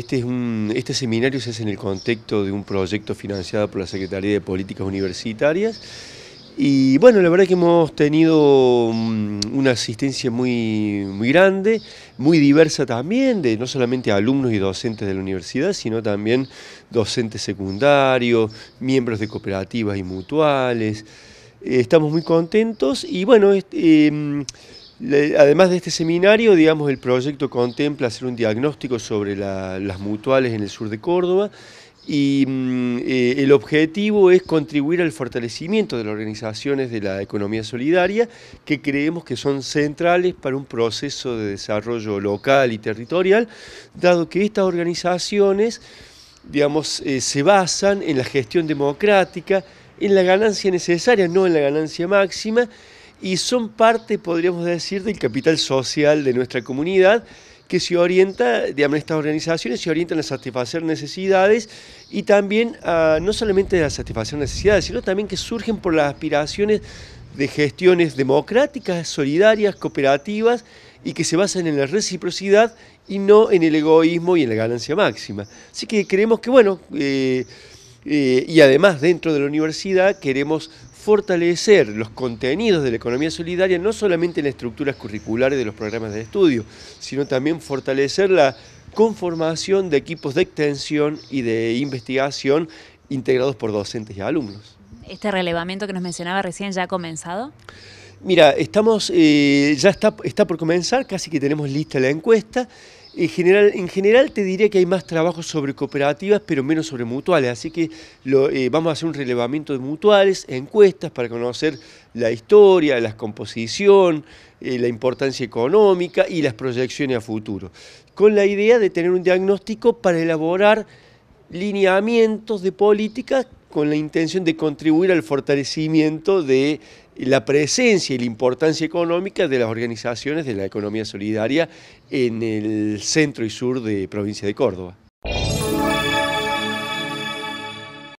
este, es este seminario se hace en el contexto de un proyecto financiado por la Secretaría de Políticas Universitarias. Y bueno, la verdad que hemos tenido mm, una asistencia muy, muy grande, muy diversa también, de no solamente alumnos y docentes de la universidad, sino también docentes secundarios, miembros de cooperativas y mutuales. Eh, estamos muy contentos y bueno, este, em, Además de este seminario, digamos, el proyecto contempla hacer un diagnóstico sobre las mutuales en el sur de Córdoba y mm, eh, el objetivo es contribuir al fortalecimiento de las organizaciones de la economía solidaria que creemos que son centrales para un proceso de desarrollo local y territorial, dado que estas organizaciones digamos, eh, se basan en la gestión democrática, en la ganancia necesaria, no en la ganancia máxima, y son parte, podríamos decir, del capital social de nuestra comunidad que se orienta, digamos, estas organizaciones se orientan a satisfacer necesidades y también no solamente a satisfacer necesidades, sino también que surgen por las aspiraciones de gestiones democráticas, solidarias, cooperativas y que se basan en la reciprocidad y no en el egoísmo y en la ganancia máxima. Así que creemos que, bueno, eh, eh, y además dentro de la universidad queremos fortalecer los contenidos de la economía solidaria no solamente en las estructuras curriculares de los programas de estudio, sino también fortalecer la conformación de equipos de extensión y de investigación integrados por docentes y alumnos. ¿Este relevamiento que nos mencionaba recién ya ha comenzado? Mira, estamos, eh, ya está, está por comenzar, casi que tenemos lista la encuesta. En general, en general te diría que hay más trabajo sobre cooperativas, pero menos sobre mutuales. Así que eh, vamos a hacer un relevamiento de mutuales, encuestas para conocer la historia, la composición, eh, la importancia económica y las proyecciones a futuro. Con la idea de tener un diagnóstico para elaborar lineamientos de políticas con la intención de contribuir al fortalecimiento de la presencia y la importancia económica de las organizaciones de la economía solidaria en el centro y sur de provincia de Córdoba.